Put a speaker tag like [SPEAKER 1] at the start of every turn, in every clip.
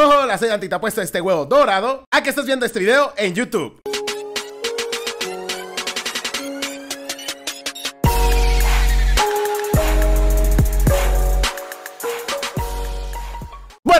[SPEAKER 1] la soy Antita Puesto este huevo dorado a que estás viendo este video en YouTube.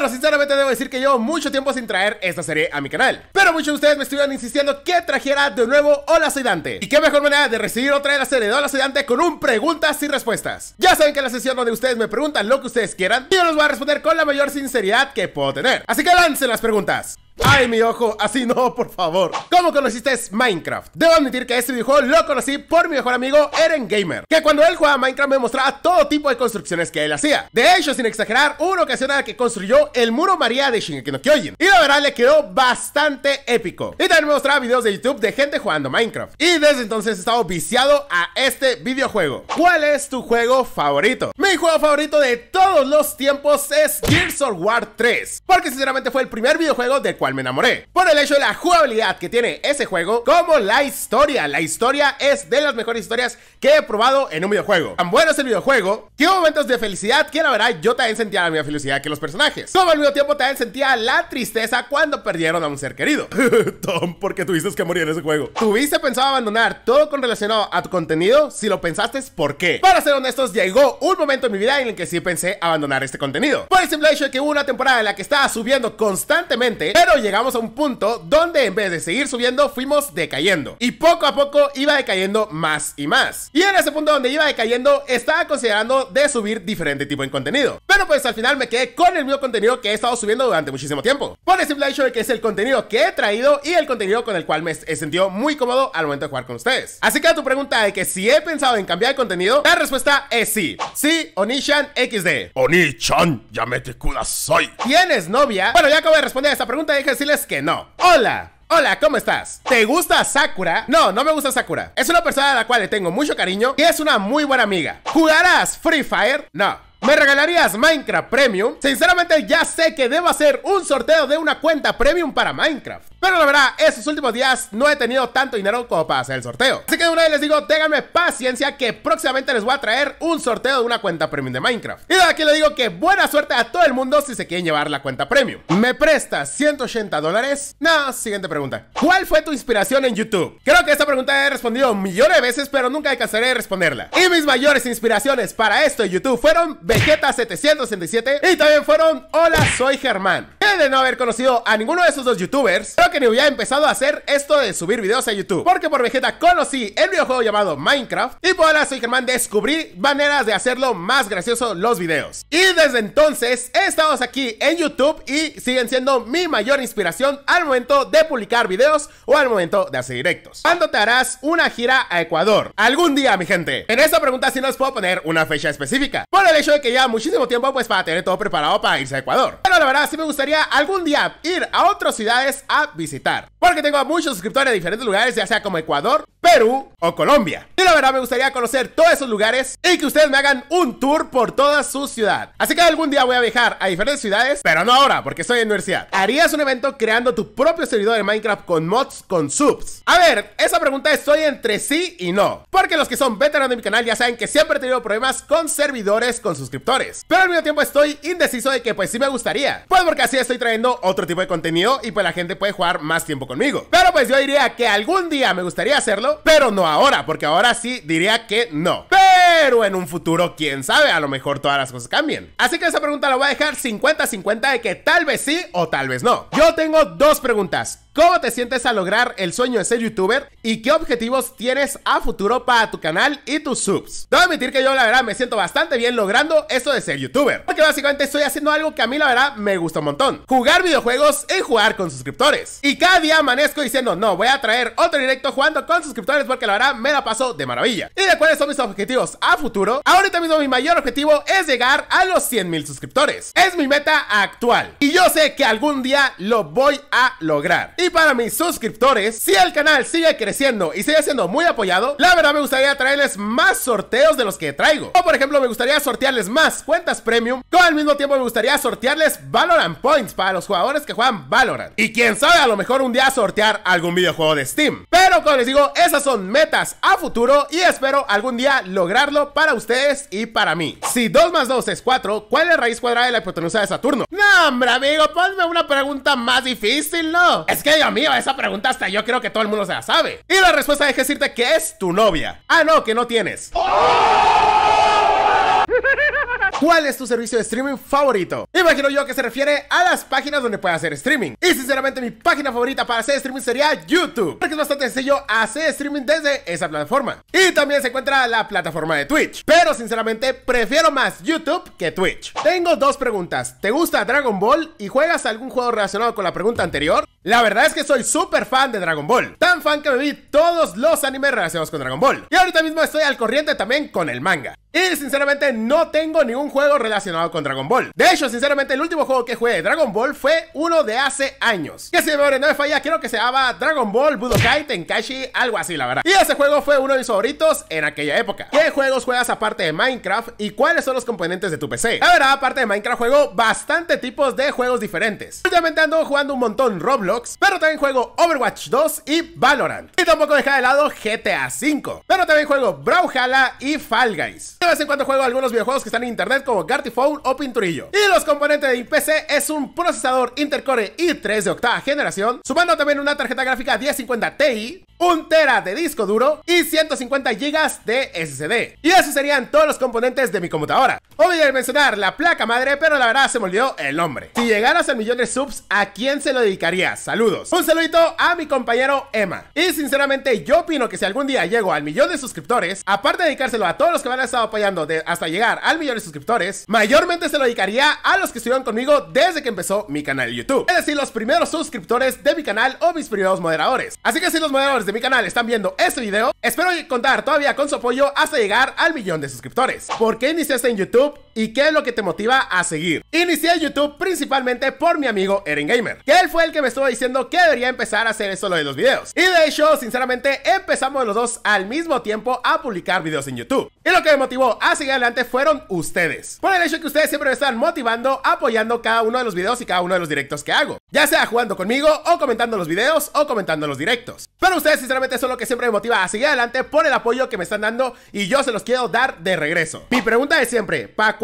[SPEAKER 1] Pero sinceramente debo decir que llevo mucho tiempo sin traer esta serie a mi canal. Pero muchos de ustedes me estuvieron insistiendo que trajera de nuevo Hola Soy Y qué mejor manera de recibir otra de la serie de Hola Soy con un preguntas y respuestas. Ya saben que en la sesión donde ustedes me preguntan lo que ustedes quieran, yo los voy a responder con la mayor sinceridad que puedo tener. Así que lancen las preguntas. Ay, mi ojo, así no, por favor ¿Cómo conociste Minecraft? Debo admitir que este videojuego lo conocí por mi mejor amigo Eren Gamer Que cuando él jugaba Minecraft me mostraba todo tipo de construcciones que él hacía De hecho, sin exagerar, una ocasión en la que construyó el muro María de Shingeki no Kyojin Y la verdad le quedó bastante épico Y también me mostraba videos de YouTube de gente jugando Minecraft Y desde entonces he estado viciado a este videojuego ¿Cuál es tu juego favorito? Mi juego favorito de todos los tiempos es Gears of War 3 Porque sinceramente fue el primer videojuego de cual me enamoré. Por el hecho de la jugabilidad que tiene ese juego, como la historia. La historia es de las mejores historias que he probado en un videojuego. Tan bueno es el videojuego que hubo momentos de felicidad que la verdad yo también sentía la misma felicidad que los personajes. Todo al mismo tiempo también sentía la tristeza cuando perdieron a un ser querido. Tom, ¿por qué tuviste que morir en ese juego? ¿Tuviste pensado abandonar todo con relacionado a tu contenido? Si lo pensaste, ¿por qué? Para ser honestos, llegó un momento en mi vida en el que sí pensé abandonar este contenido. Por el simple hecho de que hubo una temporada en la que estaba subiendo constantemente, pero llegamos a un punto donde en vez de seguir subiendo, fuimos decayendo. Y poco a poco iba decayendo más y más. Y en ese punto donde iba decayendo, estaba considerando de subir diferente tipo de contenido. Pero pues al final me quedé con el mismo contenido que he estado subiendo durante muchísimo tiempo. Por el simple hecho de que es el contenido que he traído y el contenido con el cual me he sentido muy cómodo al momento de jugar con ustedes. Así que a tu pregunta de que si he pensado en cambiar el contenido, la respuesta es sí. Sí, Onishan XD. Onishan, ya me te soy. es novia? Bueno, ya acabo de responder a esta pregunta decirles que no. ¡Hola! Hola, ¿cómo estás? ¿Te gusta Sakura? No, no me gusta Sakura. Es una persona a la cual le tengo mucho cariño y es una muy buena amiga. ¿Jugarás Free Fire? No. ¿Me regalarías Minecraft Premium? Sinceramente ya sé que debo hacer un sorteo de una cuenta Premium para Minecraft. Pero la verdad, estos últimos días no he tenido tanto dinero como para hacer el sorteo. Así que de una vez les digo, ténganme paciencia que próximamente les voy a traer un sorteo de una cuenta premium de Minecraft. Y de aquí le digo que buena suerte a todo el mundo si se quieren llevar la cuenta premium. ¿Me prestas 180 dólares? No, siguiente pregunta. ¿Cuál fue tu inspiración en YouTube? Creo que esta pregunta he respondido millones de veces, pero nunca alcanzaré de responderla. Y mis mayores inspiraciones para esto en YouTube fueron Vegeta767 y también fueron Hola, soy Germán. Que de no haber conocido a ninguno de esos dos youtubers, que ni hubiera empezado a hacer esto de subir videos a YouTube. Porque por Vegeta conocí el videojuego llamado Minecraft y por ahora soy Germán descubrí maneras de hacerlo más gracioso los videos. Y desde entonces he estado aquí en YouTube y siguen siendo mi mayor inspiración al momento de publicar videos o al momento de hacer directos. ¿Cuándo te harás una gira a Ecuador? Algún día, mi gente. En esta pregunta sí nos puedo poner una fecha específica. Por el hecho de que ya muchísimo tiempo pues para tener todo preparado para irse a Ecuador. Pero la verdad sí me gustaría algún día ir a otras ciudades a visitar. Porque tengo a muchos suscriptores de diferentes lugares, ya sea como Ecuador, Perú o Colombia. Y la verdad me gustaría conocer todos esos lugares y que ustedes me hagan un tour por toda su ciudad. Así que algún día voy a viajar a diferentes ciudades, pero no ahora porque estoy en universidad. ¿Harías un evento creando tu propio servidor de Minecraft con mods con subs? A ver, esa pregunta estoy entre sí y no. Porque los que son veteranos de mi canal ya saben que siempre he tenido problemas con servidores, con suscriptores. Pero al mismo tiempo estoy indeciso de que pues sí me gustaría. Pues porque así estoy trayendo otro tipo de contenido y pues la gente puede jugar más tiempo conmigo. Pero pues yo diría que algún día me gustaría hacerlo pero no ahora, porque ahora sí diría que no. Pero en un futuro, quién sabe, a lo mejor todas las cosas cambien. Así que esa pregunta la voy a dejar 50-50 de que tal vez sí o tal vez no. Yo tengo dos preguntas. ¿Cómo te sientes al lograr el sueño de ser youtuber? ¿Y qué objetivos tienes a futuro para tu canal y tus subs? Debo admitir que yo la verdad me siento bastante bien logrando eso de ser youtuber. Porque básicamente estoy haciendo algo que a mí la verdad me gusta un montón. Jugar videojuegos y jugar con suscriptores. Y cada día amanezco diciendo, no, voy a traer otro directo jugando con suscriptores porque la verdad me da paso de maravilla. ¿Y de cuáles son mis objetivos a futuro? Ahorita mismo mi mayor objetivo es llegar a los 100 mil suscriptores. Es mi meta actual. Y yo sé que algún día lo voy a lograr. Y para mis suscriptores, si el canal sigue creciendo y sigue siendo muy apoyado, la verdad me gustaría traerles más sorteos de los que traigo. O por ejemplo, me gustaría sortearles más cuentas premium, con al mismo tiempo me gustaría sortearles Valorant Points para los jugadores que juegan Valorant. Y quién sabe, a lo mejor un día sortear algún videojuego de Steam. Pero como les digo, esas son metas a futuro y espero algún día lograrlo para ustedes y para mí. Si 2 más 2 es 4, ¿cuál es la raíz cuadrada de la hipotenusa de Saturno? No, hombre amigo, ponme una pregunta más difícil, ¿no? Es que mí a esa pregunta hasta yo creo que todo el mundo se la sabe. Y la respuesta es decirte que es tu novia. Ah, no, que no tienes. cuál es tu servicio de streaming favorito. Imagino yo que se refiere a las páginas donde puedes hacer streaming. Y sinceramente mi página favorita para hacer streaming sería YouTube, porque es bastante sencillo hacer streaming desde esa plataforma. Y también se encuentra la plataforma de Twitch, pero sinceramente prefiero más YouTube que Twitch. Tengo dos preguntas. ¿Te gusta Dragon Ball y juegas algún juego relacionado con la pregunta anterior? La verdad es que soy súper fan de Dragon Ball, tan fan que me vi todos los animes relacionados con Dragon Ball. Y ahorita mismo estoy al corriente también con el manga. Y sinceramente no tengo ningún juego relacionado con Dragon Ball. De hecho, sinceramente, el último juego que jugué de Dragon Ball fue uno de hace años. Que si me no me falla, creo que se llamaba Dragon Ball Budokai Tenkaichi, algo así, la verdad. Y ese juego fue uno de mis favoritos en aquella época. ¿Qué juegos juegas aparte de Minecraft y cuáles son los componentes de tu PC? La verdad, aparte de Minecraft, juego bastante tipos de juegos diferentes. Últimamente ando jugando un montón Roblox, pero también juego Overwatch 2 y Valorant. Y tampoco deja de lado GTA V, Pero también juego Brawlhalla y Fall Guys. De vez en cuando juego algunos videojuegos que están en internet como como Phone o Pinturillo. Y los componentes de IPC es un procesador intercore i3 de octava generación, sumando también una tarjeta gráfica 1050 Ti, un tera de disco duro y 150 gigas de SSD. Y esos serían todos los componentes de mi computadora. Olvidé mencionar la placa madre, pero la verdad se me olvidó el nombre. Si llegaras al millón de subs, ¿a quién se lo dedicaría? Saludos. Un saludito a mi compañero Emma. Y sinceramente, yo opino que si algún día llego al millón de suscriptores, aparte de dedicárselo a todos los que me han estado apoyando de hasta llegar al millón de suscriptores, mayormente se lo dedicaría a los que estuvieron conmigo desde que empezó mi canal de YouTube. Es decir, los primeros suscriptores de mi canal o mis primeros moderadores. Así que si los moderadores de mi canal están viendo este video, espero contar todavía con su apoyo hasta llegar al millón de suscriptores. ¿Por qué iniciaste en YouTube? y qué es lo que te motiva a seguir. Inicié YouTube principalmente por mi amigo Eren Gamer, que él fue el que me estuvo diciendo que debería empezar a hacer eso lo de los videos. Y de hecho, sinceramente, empezamos los dos al mismo tiempo a publicar videos en YouTube. Y lo que me motivó a seguir adelante fueron ustedes. Por el hecho que ustedes siempre me están motivando, apoyando cada uno de los videos y cada uno de los directos que hago. Ya sea jugando conmigo o comentando los videos o comentando los directos. Pero ustedes sinceramente son lo que siempre me motiva a seguir adelante por el apoyo que me están dando y yo se los quiero dar de regreso. Mi pregunta es siempre, ¿para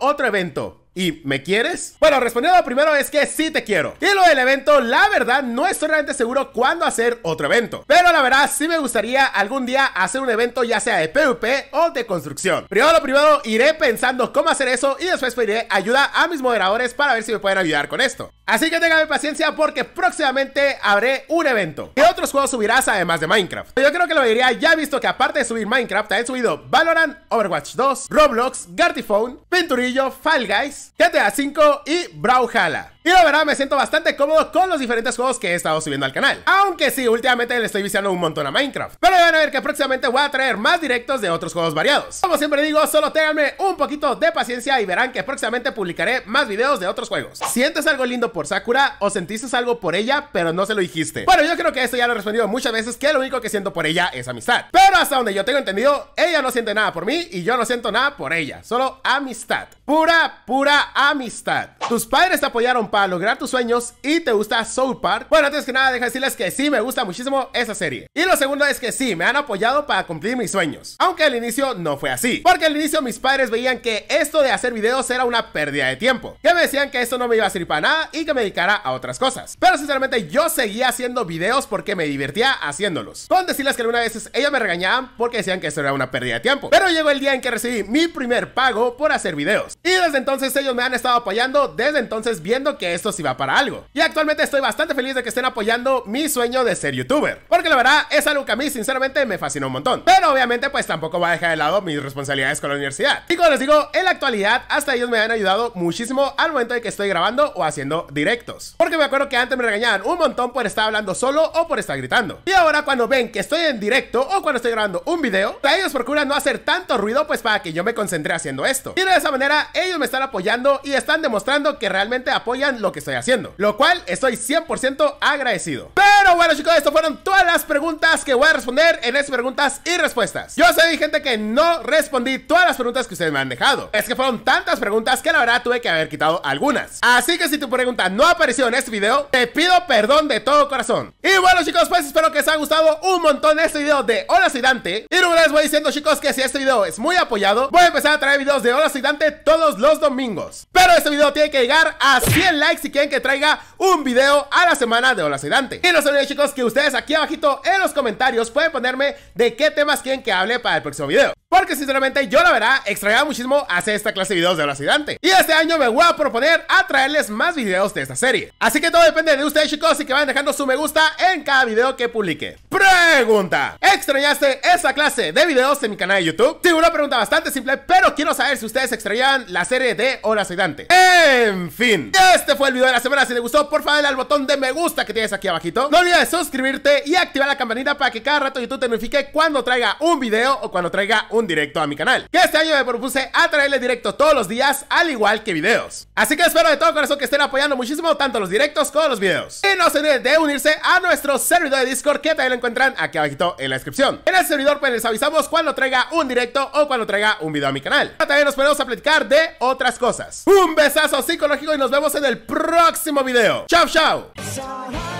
[SPEAKER 1] otro evento? ¿Y me quieres? Bueno, respondiendo lo primero es que sí te quiero. Y lo del evento, la verdad, no estoy realmente seguro cuándo hacer otro evento. Pero la verdad, sí me gustaría algún día hacer un evento ya sea de PvP o de construcción. Primero lo primero, iré pensando cómo hacer eso y después pediré ayuda a mis moderadores para ver si me pueden ayudar con esto. Así que tengan paciencia porque próximamente habré un evento. ¿Qué otros juegos subirás además de Minecraft? Yo creo que lo diría, ya he visto que aparte de subir Minecraft, He subido Valorant, Overwatch 2, Roblox, Gartiphone, Venturillo, Fall Guys, GTA 5 y Brawlhalla. Y la verdad me siento bastante cómodo con los diferentes juegos que he estado subiendo al canal. Aunque sí, últimamente le estoy viciando un montón a Minecraft. Pero van a ver que próximamente voy a traer más directos de otros juegos variados. Como siempre digo, solo ténganme un poquito de paciencia y verán que próximamente publicaré más videos de otros juegos. ¿Sientes algo lindo por Sakura o sentiste algo por ella pero no se lo dijiste? Bueno, yo creo que esto ya lo he respondido muchas veces que lo único que siento por ella es amistad. Pero hasta donde yo tengo entendido, ella no siente nada por mí y yo no siento nada por ella. Solo amistad. Pura, pura amistad. Tus padres te apoyaron para lograr tus sueños y te gusta Soul Park, bueno, antes que nada, deja decirles que sí me gusta muchísimo esa serie. Y lo segundo es que sí, me han apoyado para cumplir mis sueños. Aunque al inicio no fue así. Porque al inicio mis padres veían que esto de hacer videos era una pérdida de tiempo. Que me decían que esto no me iba a servir para nada y que me dedicara a otras cosas. Pero sinceramente yo seguía haciendo videos porque me divertía haciéndolos. Con decirles que algunas veces ellos me regañaban porque decían que eso era una pérdida de tiempo. Pero llegó el día en que recibí mi primer pago por hacer videos. Y desde entonces ellos me han estado apoyando, desde entonces viendo que que esto sí va para algo. Y actualmente estoy bastante feliz de que estén apoyando mi sueño de ser youtuber. Porque la verdad es algo que a mí sinceramente me fascinó un montón. Pero obviamente pues tampoco va a dejar de lado mis responsabilidades con la universidad. Y como les digo, en la actualidad hasta ellos me han ayudado muchísimo al momento de que estoy grabando o haciendo directos. Porque me acuerdo que antes me regañaban un montón por estar hablando solo o por estar gritando. Y ahora cuando ven que estoy en directo o cuando estoy grabando un video, ellos procuran no hacer tanto ruido pues para que yo me concentre haciendo esto. Y de esa manera ellos me están apoyando y están demostrando que realmente apoyan lo que estoy haciendo. Lo cual estoy 100% agradecido. Pero bueno chicos, esto fueron todas las preguntas que voy a responder en estas preguntas y respuestas. Yo sé, gente que no respondí todas las preguntas que ustedes me han dejado. Es que fueron tantas preguntas que la verdad tuve que haber quitado algunas. Así que si tu pregunta no apareció en este video, te pido perdón de todo corazón. Y bueno chicos, pues espero que les haya gustado un montón este video de Hola Soy Dante. Y luego les voy diciendo chicos que si este video es muy apoyado, voy a empezar a traer videos de Hola Soy todos los domingos. Pero este video tiene que llegar a 100 like si quieren que traiga un video a la semana de Hola Soy Y no se olviden chicos que ustedes aquí abajito en los comentarios pueden ponerme de qué temas quieren que hable para el próximo video. Porque sinceramente yo la verá extrañaba muchísimo hacer esta clase de videos de Dante Y este año me voy a proponer a traerles más videos de esta serie. Así que todo depende de ustedes chicos y que vayan dejando su me gusta en cada video que publique. Pregunta. ¿Extrañaste esa clase de videos en mi canal de YouTube? Sí, una pregunta bastante simple, pero quiero saber si ustedes extrañaban la serie de Hora En fin. Este fue el video de la semana. Si les gustó, por favor, dale al botón de me gusta que tienes aquí abajito. No olvides suscribirte y activar la campanita para que cada rato YouTube te notifique cuando traiga un video o cuando traiga un directo a mi canal. Que este año me propuse a traerle directo todos los días, al igual que videos. Así que espero de todo corazón que estén apoyando muchísimo tanto los directos como los videos. Y no se olviden de unirse a nuestro servidor de Discord que también lo encuentran aquí abajito en la descripción. En el servidor pues les avisamos cuando traiga un directo o cuando traiga un video a mi canal. También nos ponemos a platicar de otras cosas. Un besazo psicológico y nos vemos en el próximo video. Chao, chao.